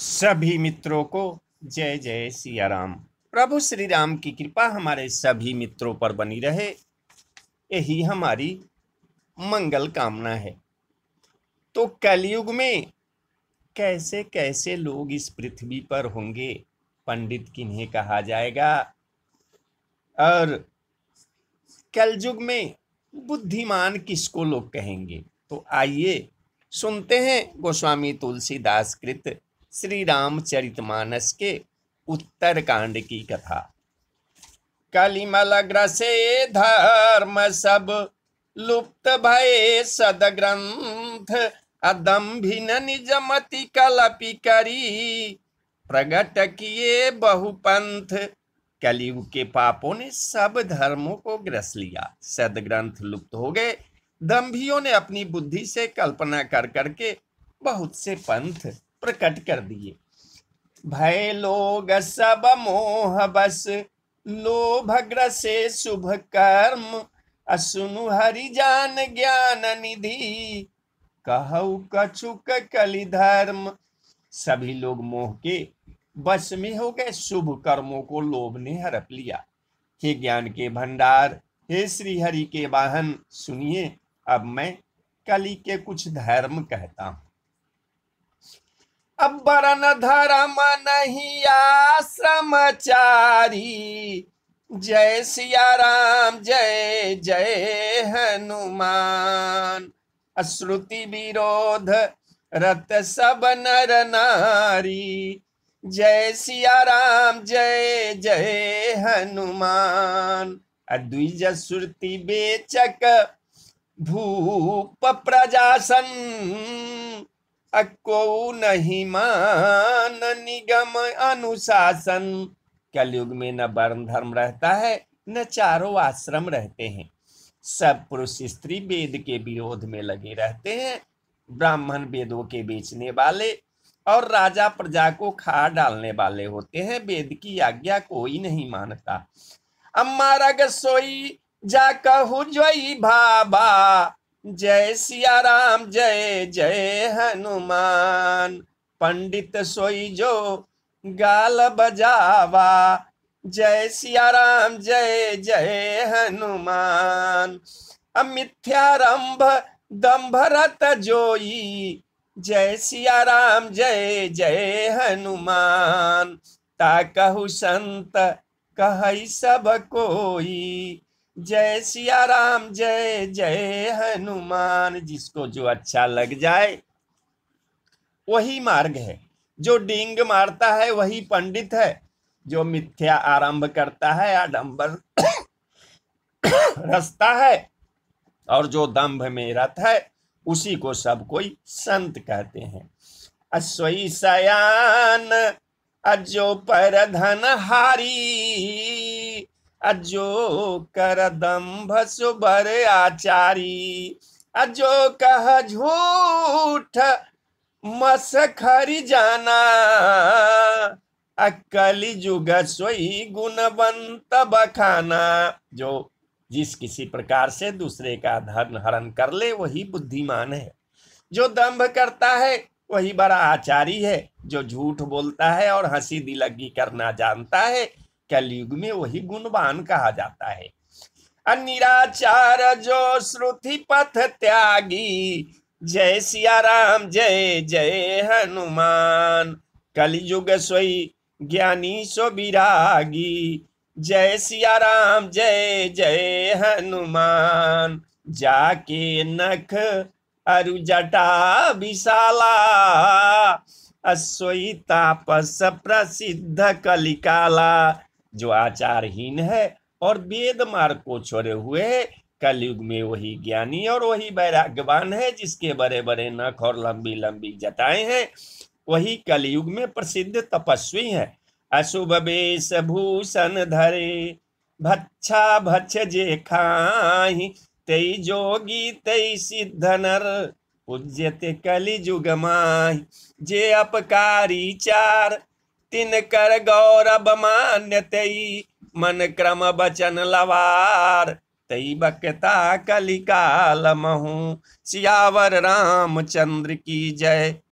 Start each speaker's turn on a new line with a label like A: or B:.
A: सभी मित्रों को जय जय सिया राम प्रभु श्री राम की कृपा हमारे सभी मित्रों पर बनी रहे यही हमारी मंगल कामना है तो कलयुग में कैसे कैसे लोग इस पृथ्वी पर होंगे पंडित किन्हें कहा जाएगा और कलयुग में बुद्धिमान किसको लोग कहेंगे तो आइए सुनते हैं गोस्वामी तुलसीदास कृत श्री रामचरितमानस के उत्तर कांड की कथा ग्रसे धर्म सब लुप्त भये सदग्रंथ अदम्भिन निजमति कलपि करी प्रगट किए बहुपंथ कलियुग के पापों ने सब धर्मों को ग्रस लिया सदग्रंथ लुप्त हो गए दम्भियों ने अपनी बुद्धि से कल्पना कर करके बहुत से पंथ प्रकट कर दिए भय लोग सब मोह बस लोभग्र से शुभ कर्म असुनु हरि जान ज्ञान निधि कहु कछुक कलि धर्म सभी लोग मोह के बस में हो गए शुभ कर्मों को लोभ ने हड़प लिया हे ज्ञान के भंडार हे श्री हरि के वाहन सुनिए अब मैं कली के कुछ धर्म कहता हूं अब्बरन धर्म नहीं आश्रमचारी जय सिया राम जय जय हनुमान अश्रुति विरोध रत सब नर नारी जय सिया राम जय जय हनुमान अद्विज श्रुति बेचक भूप प्रजासन अको नहीं मान निगम अनुशासन कलयुग में न वर्ण धर्म रहता है न चारों आश्रम रहते हैं सब पुरुष स्त्री वेद के विरोध में लगे रहते हैं ब्राह्मण वेदों के बेचने वाले और राजा प्रजा को खा डालने वाले होते हैं वेद की आज्ञा कोई नहीं मानता अम्मा रग सोई जा कहु जोई भाबा जय सिया राम जय जय हनुमान पंडित सोई जो गाल बजावा जय सिया राम जय जय हनुमान अमिथ्यारंभ दम्भरत जोई जय सिया राम जय जय हनुमान ता कहु संत कह सब कोई जय सिया राम जय जय हनुमान जिसको जो अच्छा लग जाए वही मार्ग है जो डिंग मारता है वही पंडित है जो मिथ्या आरंभ करता है आडंबर रस्ता है और जो दंभ में रथ है उसी को सब कोई संत कहते हैं अस्वी सयान अजो पर धन हारी अजो कर दम्भ सुबर आचारी अजो कह झूठ मस खरी जाना अकली जुग सोई गुणवंत बखाना जो जिस किसी प्रकार से दूसरे का धन हरण कर ले वही बुद्धिमान है जो दंभ करता है वही बड़ा आचारी है जो झूठ बोलता है और हंसी दिलगी करना जानता है कलयुग में वही गुणवान कहा जाता है निराचार जो श्रुति पथ त्यागी जय सिया राम जय जय हनुमान कलयुग सोई ज्ञानी सो विरागी जय सिया राम जय जय हनुमान जाके नख अरु जटा विशाला असोई तापस प्रसिद्ध कलिकाला जो आचारहीन है और वेद मार्ग को छोड़े हुए कलयुग में वही ज्ञानी और वही वैराग्यवान है जिसके बड़े बड़े नख और लंबी लंबी जटाएं हैं वही कलयुग में प्रसिद्ध तपस्वी है अशुभ बेश भूषण धरे भच्छा भक्ष जे खाही तेई जोगी तेई सिद्ध नर कलि कलिजुग माही जे अपकारी चार तिन कर गौरव मान्य तई मन क्रम बचन लवार तई बकता कलिकाल महू सियावर राम चंद्र की जय